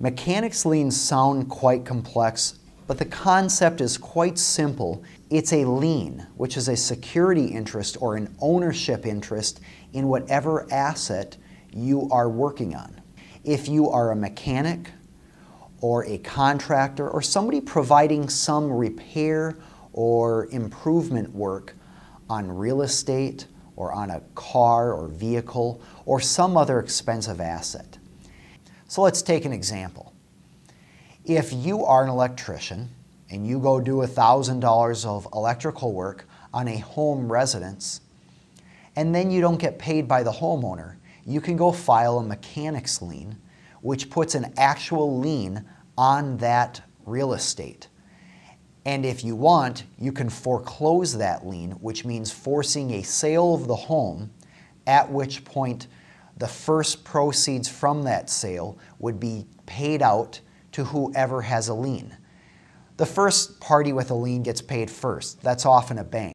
Mechanics liens sound quite complex, but the concept is quite simple. It's a lien, which is a security interest or an ownership interest in whatever asset you are working on. If you are a mechanic or a contractor or somebody providing some repair or improvement work on real estate or on a car or vehicle or some other expensive asset. So let's take an example. If you are an electrician and you go do $1,000 of electrical work on a home residence, and then you don't get paid by the homeowner, you can go file a mechanics lien, which puts an actual lien on that real estate. And if you want, you can foreclose that lien, which means forcing a sale of the home, at which point the first proceeds from that sale would be paid out to whoever has a lien. The first party with a lien gets paid first. That's often a bank.